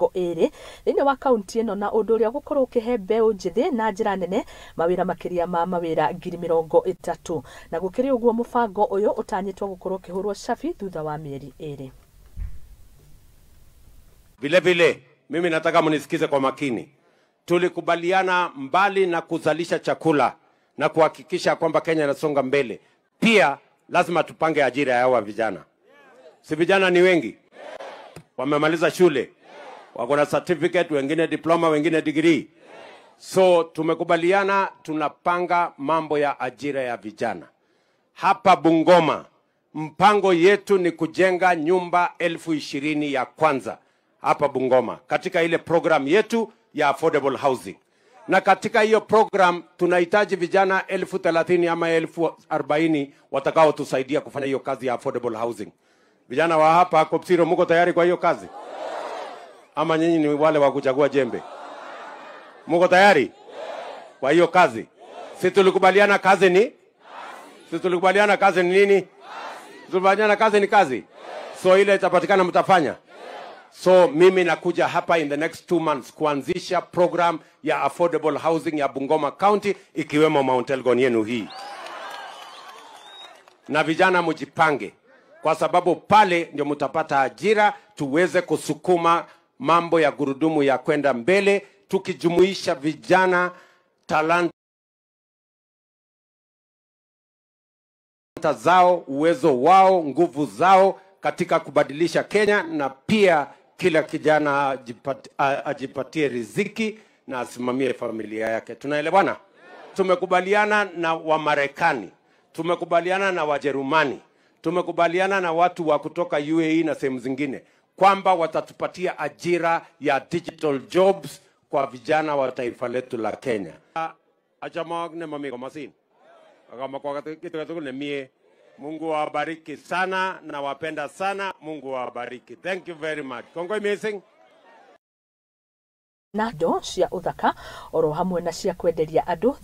mĩrongo ĩrĩ thĩinĩ wa kaunti ĩno na ũndũ ũrĩa ũgũkorwo ũkĩhe mbeũ njĩthĩ na njĩra nene mawĩra makĩria ma mawĩra ngiri mĩrongo ĩtatũ na gũkĩrĩ ũguo mũbango ũyũ ũtanyĩtwo gũkorwo ũkĩhũrwo cabi thutha wa mĩeri ĩrĩ vilevile mimi nataka mnisikize kwa makini tulikubaliana mbali na kuzalisha chakula na kuhakikisha kwamba kenya inasonga mbele pia lazima tupange ajira ya hawa vijana si vijana ni wengi wamemaliza shule wako na certificate, wengine diploma, wengine degree. So tumekubaliana tunapanga mambo ya ajira ya vijana hapa Bungoma. Mpango yetu ni kujenga nyumba elfu ishirini ya kwanza hapa Bungoma katika ile program yetu ya affordable housing, na katika hiyo program tunahitaji vijana elfu thelathini ama elfu arobaini watakaotusaidia kufanya hiyo kazi ya affordable housing. Vijana wa hapa Kopsiro, muko tayari kwa hiyo kazi? ama nyinyi ni wale wa kuchagua jembe? Muko tayari? Kwa hiyo kazi, si tulikubaliana kazi ni si tulikubaliana kazi ni nini? Tulikubaliana kazi ni kazi, so ile itapatikana mtafanya. So mimi nakuja hapa in the next two months kuanzisha program ya affordable housing ya Bungoma County ikiwemo Mount Elgon yenu hii, na vijana mjipange, kwa sababu pale ndio mtapata ajira tuweze kusukuma mambo ya gurudumu ya kwenda mbele, tukijumuisha vijana, talanta zao, uwezo wao, nguvu zao katika kubadilisha Kenya, na pia kila kijana ajipatie riziki na asimamie familia yake. Tunaelewana? Tumekubaliana na Wamarekani, tumekubaliana na Wajerumani, tumekubaliana na watu wa kutoka UAE na sehemu zingine kwamba watatupatia ajira ya digital jobs kwa vijana wa taifa letu la Kenya. Achamok ne mami komasin akama kwa Mungu wabariki sana, nawapenda sana. Mungu wabariki. Thank you very much. Kongoi missing na cia uthaka oro hamwe na cia kwenderia andu